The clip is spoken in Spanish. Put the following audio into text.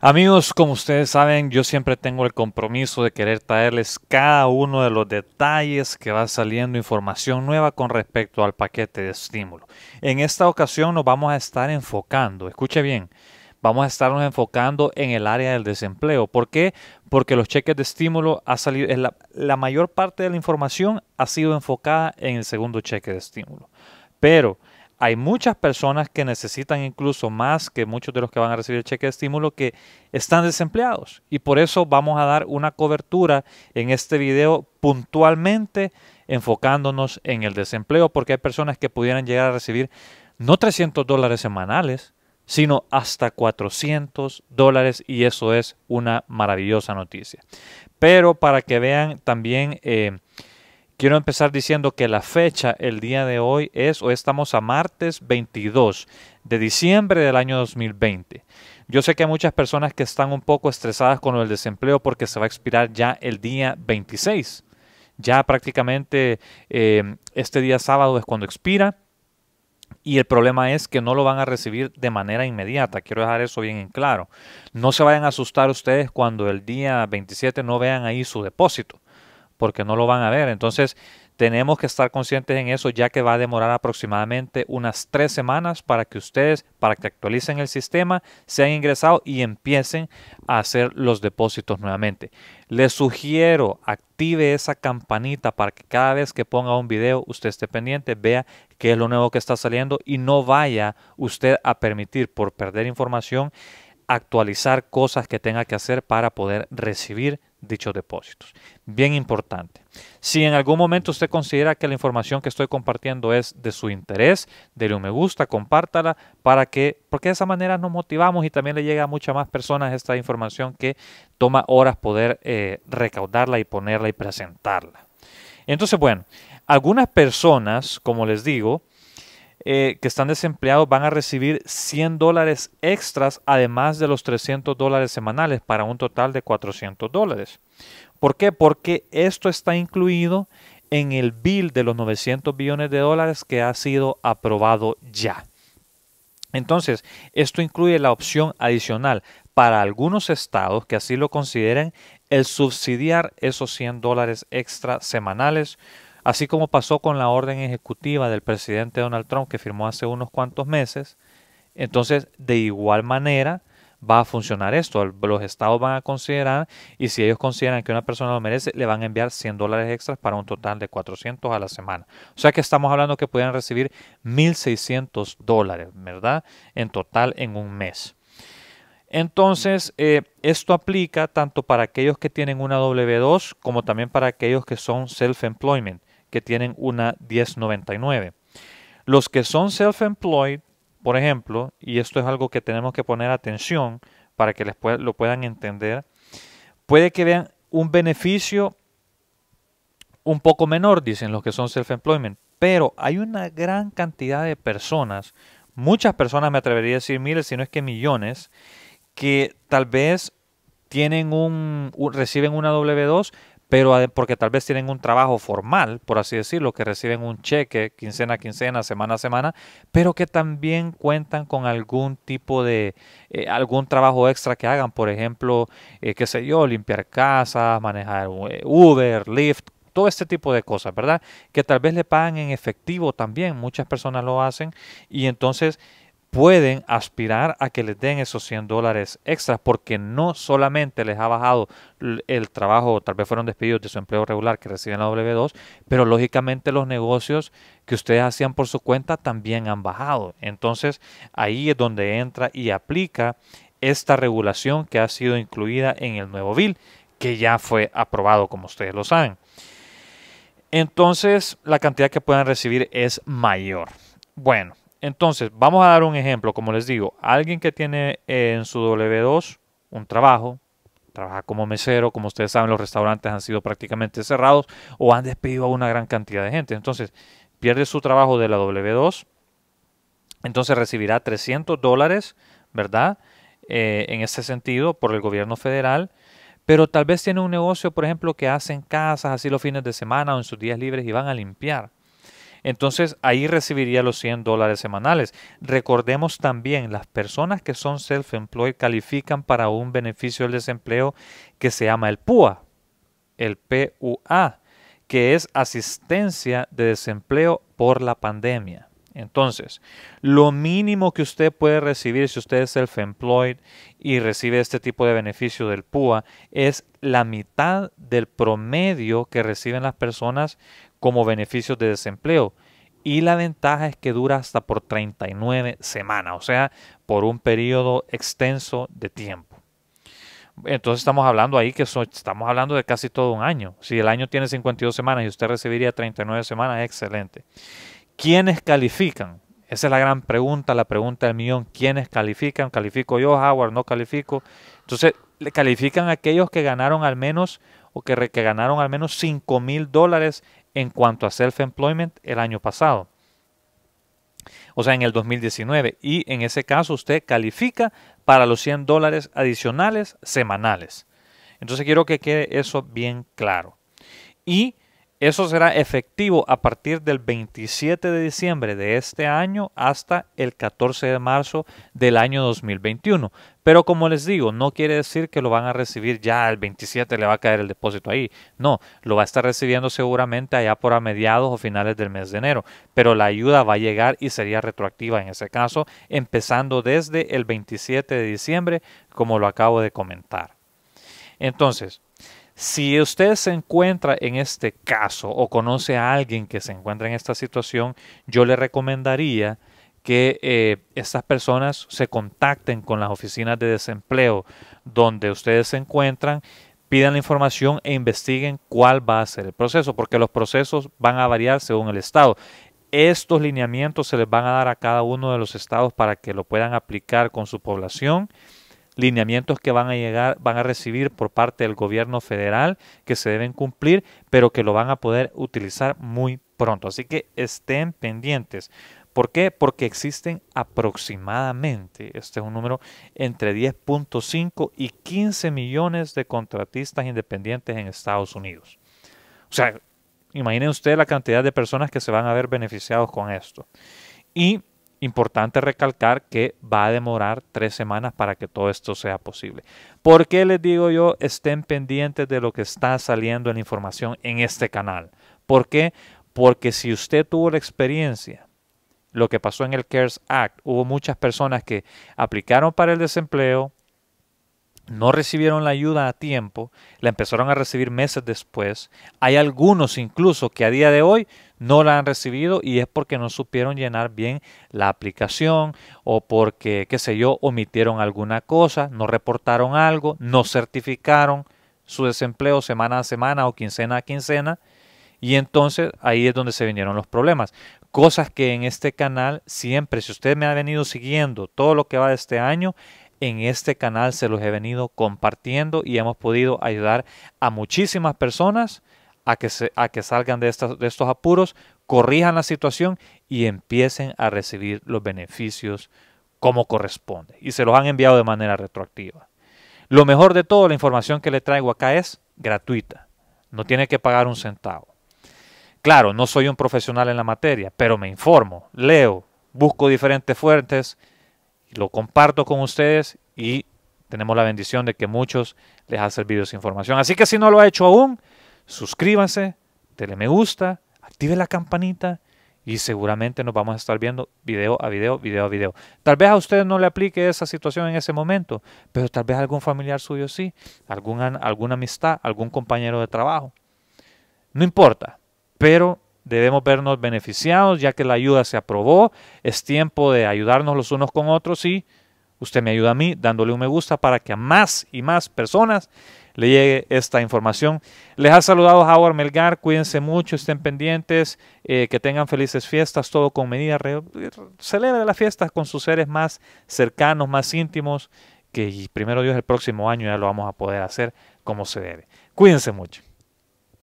Amigos, como ustedes saben, yo siempre tengo el compromiso de querer traerles cada uno de los detalles que va saliendo información nueva con respecto al paquete de estímulo. En esta ocasión nos vamos a estar enfocando, escuche bien, vamos a estarnos enfocando en el área del desempleo. ¿Por qué? Porque los cheques de estímulo ha salido, la, la mayor parte de la información ha sido enfocada en el segundo cheque de estímulo. Pero hay muchas personas que necesitan incluso más que muchos de los que van a recibir el cheque de estímulo que están desempleados. Y por eso vamos a dar una cobertura en este video puntualmente enfocándonos en el desempleo, porque hay personas que pudieran llegar a recibir no 300 dólares semanales, sino hasta 400 dólares y eso es una maravillosa noticia. Pero para que vean también... Eh, Quiero empezar diciendo que la fecha el día de hoy es, hoy estamos a martes 22 de diciembre del año 2020. Yo sé que hay muchas personas que están un poco estresadas con el desempleo porque se va a expirar ya el día 26. Ya prácticamente eh, este día sábado es cuando expira. Y el problema es que no lo van a recibir de manera inmediata. Quiero dejar eso bien en claro. No se vayan a asustar ustedes cuando el día 27 no vean ahí su depósito porque no lo van a ver. Entonces, tenemos que estar conscientes en eso, ya que va a demorar aproximadamente unas tres semanas para que ustedes, para que actualicen el sistema, sean ingresados y empiecen a hacer los depósitos nuevamente. Les sugiero, active esa campanita para que cada vez que ponga un video usted esté pendiente, vea qué es lo nuevo que está saliendo y no vaya usted a permitir por perder información actualizar cosas que tenga que hacer para poder recibir dichos depósitos. Bien importante. Si en algún momento usted considera que la información que estoy compartiendo es de su interés, déle un me gusta, compártala para que, porque de esa manera nos motivamos y también le llega a muchas más personas esta información que toma horas poder eh, recaudarla y ponerla y presentarla. Entonces, bueno, algunas personas, como les digo, eh, que están desempleados van a recibir 100 dólares extras, además de los 300 dólares semanales, para un total de 400 dólares. ¿Por qué? Porque esto está incluido en el bill de los 900 billones de dólares que ha sido aprobado ya. Entonces, esto incluye la opción adicional para algunos estados que así lo consideren el subsidiar esos 100 dólares extra semanales así como pasó con la orden ejecutiva del presidente Donald Trump que firmó hace unos cuantos meses. Entonces, de igual manera va a funcionar esto. Los estados van a considerar y si ellos consideran que una persona lo merece, le van a enviar 100 dólares extras para un total de 400 a la semana. O sea que estamos hablando que pudieran recibir 1.600 dólares, ¿verdad? En total en un mes. Entonces, eh, esto aplica tanto para aquellos que tienen una W2 como también para aquellos que son self-employment que tienen una 1099. Los que son self-employed, por ejemplo, y esto es algo que tenemos que poner atención para que les lo puedan entender, puede que vean un beneficio un poco menor, dicen los que son self-employment, pero hay una gran cantidad de personas, muchas personas me atrevería a decir miles, si no es que millones, que tal vez tienen un, reciben una W2, pero porque tal vez tienen un trabajo formal, por así decirlo, que reciben un cheque quincena a quincena, semana a semana, pero que también cuentan con algún tipo de, eh, algún trabajo extra que hagan, por ejemplo, eh, qué sé yo, limpiar casas, manejar eh, Uber, Lyft, todo este tipo de cosas, ¿verdad? Que tal vez le pagan en efectivo también, muchas personas lo hacen, y entonces pueden aspirar a que les den esos 100 dólares extras porque no solamente les ha bajado el trabajo, tal vez fueron despedidos de su empleo regular que reciben la W2, pero lógicamente los negocios que ustedes hacían por su cuenta también han bajado. Entonces ahí es donde entra y aplica esta regulación que ha sido incluida en el nuevo bill que ya fue aprobado como ustedes lo saben. Entonces la cantidad que puedan recibir es mayor. Bueno, entonces, vamos a dar un ejemplo, como les digo, alguien que tiene eh, en su W2 un trabajo, trabaja como mesero, como ustedes saben, los restaurantes han sido prácticamente cerrados o han despedido a una gran cantidad de gente. Entonces, pierde su trabajo de la W2, entonces recibirá 300 dólares, ¿verdad? Eh, en ese sentido, por el gobierno federal pero tal vez tiene un negocio, por ejemplo, que hacen casas así los fines de semana o en sus días libres y van a limpiar. Entonces ahí recibiría los 100 dólares semanales. Recordemos también, las personas que son self-employed califican para un beneficio del desempleo que se llama el PUA, el PUA, que es asistencia de desempleo por la pandemia. Entonces, lo mínimo que usted puede recibir si usted es self-employed y recibe este tipo de beneficio del PUA es la mitad del promedio que reciben las personas como beneficios de desempleo. Y la ventaja es que dura hasta por 39 semanas, o sea, por un periodo extenso de tiempo. Entonces estamos hablando ahí que estamos hablando de casi todo un año. Si el año tiene 52 semanas y usted recibiría 39 semanas, excelente. ¿Quiénes califican? Esa es la gran pregunta, la pregunta del millón. ¿Quiénes califican? ¿Califico yo, Howard? ¿No califico? Entonces, le califican aquellos que ganaron al menos o que, que ganaron al menos 5 mil dólares en cuanto a self-employment el año pasado. O sea, en el 2019. Y en ese caso usted califica para los 100 dólares adicionales semanales. Entonces quiero que quede eso bien claro. Y eso será efectivo a partir del 27 de diciembre de este año hasta el 14 de marzo del año 2021. Pero como les digo, no quiere decir que lo van a recibir ya el 27 le va a caer el depósito ahí. No, lo va a estar recibiendo seguramente allá por a mediados o finales del mes de enero. Pero la ayuda va a llegar y sería retroactiva en ese caso, empezando desde el 27 de diciembre, como lo acabo de comentar. Entonces, si usted se encuentra en este caso o conoce a alguien que se encuentra en esta situación, yo le recomendaría que eh, estas personas se contacten con las oficinas de desempleo donde ustedes se encuentran, pidan la información e investiguen cuál va a ser el proceso, porque los procesos van a variar según el estado. Estos lineamientos se les van a dar a cada uno de los estados para que lo puedan aplicar con su población lineamientos que van a llegar, van a recibir por parte del gobierno federal que se deben cumplir, pero que lo van a poder utilizar muy pronto. Así que estén pendientes. ¿Por qué? Porque existen aproximadamente, este es un número, entre 10.5 y 15 millones de contratistas independientes en Estados Unidos. O sea, imaginen ustedes la cantidad de personas que se van a ver beneficiados con esto. Y Importante recalcar que va a demorar tres semanas para que todo esto sea posible. ¿Por qué les digo yo estén pendientes de lo que está saliendo en la información en este canal? ¿Por qué? Porque si usted tuvo la experiencia, lo que pasó en el CARES Act, hubo muchas personas que aplicaron para el desempleo, no recibieron la ayuda a tiempo, la empezaron a recibir meses después. Hay algunos incluso que a día de hoy no la han recibido y es porque no supieron llenar bien la aplicación o porque, qué sé yo, omitieron alguna cosa, no reportaron algo, no certificaron su desempleo semana a semana o quincena a quincena. Y entonces ahí es donde se vinieron los problemas. Cosas que en este canal siempre, si usted me ha venido siguiendo todo lo que va de este año, en este canal se los he venido compartiendo y hemos podido ayudar a muchísimas personas a que, se, a que salgan de, de estos apuros, corrijan la situación y empiecen a recibir los beneficios como corresponde. Y se los han enviado de manera retroactiva. Lo mejor de todo, la información que le traigo acá es gratuita. No tiene que pagar un centavo. Claro, no soy un profesional en la materia, pero me informo, leo, busco diferentes fuentes, lo comparto con ustedes y tenemos la bendición de que muchos les ha servido esa información. Así que si no lo ha hecho aún, suscríbanse, denle me gusta, active la campanita y seguramente nos vamos a estar viendo video a video, video a video. Tal vez a ustedes no le aplique esa situación en ese momento, pero tal vez a algún familiar suyo sí, alguna amistad, algún compañero de trabajo. No importa, pero debemos vernos beneficiados, ya que la ayuda se aprobó, es tiempo de ayudarnos los unos con otros y usted me ayuda a mí dándole un me gusta para que a más y más personas le llegue esta información. Les ha saludado Howard Melgar, cuídense mucho, estén pendientes, eh, que tengan felices fiestas, todo con medida, celebre las fiestas con sus seres más cercanos, más íntimos, que primero Dios el próximo año ya lo vamos a poder hacer como se debe. Cuídense mucho.